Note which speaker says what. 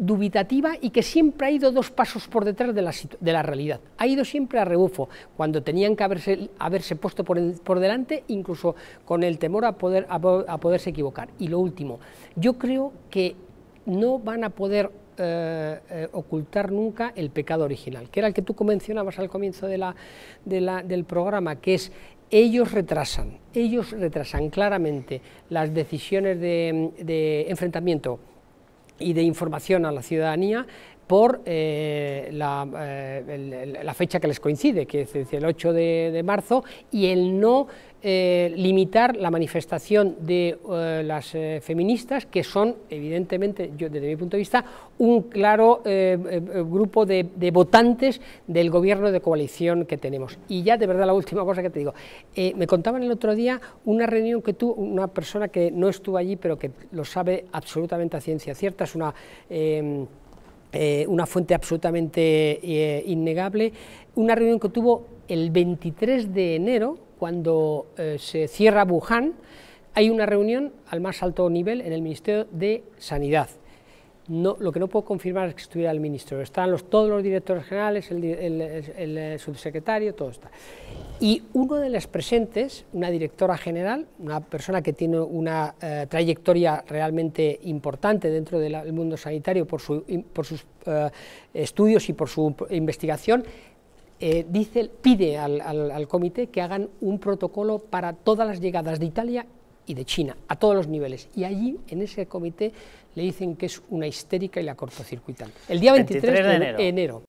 Speaker 1: dubitativa y que siempre ha ido dos pasos por detrás de la, de la realidad. Ha ido siempre a rebufo, cuando tenían que haberse, haberse puesto por, delante, incluso con el temor a, poder, a, poderse equivocar. Y lo último, yo creo que no van a poder eh, eh, ocultar nunca el pecado original, que era el que tú mencionabas al comienzo de del programa, que es ellos retrasan, ellos retrasan claramente las decisiones de, de enfrentamiento y de información a la ciudadanía por eh, eh, la, fecha que les coincide, que es el 8 de, marzo, y el no eh, limitar la manifestación de las feministas, que son, evidentemente, yo, desde mi punto de vista, un claro grupo de, de, votantes del gobierno de coalición que tenemos. Y ya, de verdad, la última cosa que te digo. me contaban el otro día una reunión que tuvo una persona que no estuvo allí, pero que lo sabe absolutamente a ciencia cierta, es una eh, una fuente absolutamente eh, innegable, una reunión que tuvo el 23 de enero, cuando eh, se cierra Wuhan, hay una reunión al más alto nivel en el Ministerio de Sanidad. No, lo que no puedo confirmar es que estuviera el ministro, están los, todos los directores generales, el subsecretario, todo está. Y uno de las presentes, una directora general, una persona que tiene una eh, trayectoria realmente importante dentro del mundo sanitario por, por sus eh, estudios y por su investigación, eh, pide al, comité que hagan un protocolo para todas las llegadas de Italia y de China, a todos los niveles. Y allí, en ese comité, le dicen que es una histérica y la cortocircuitan. El día 23, de, enero.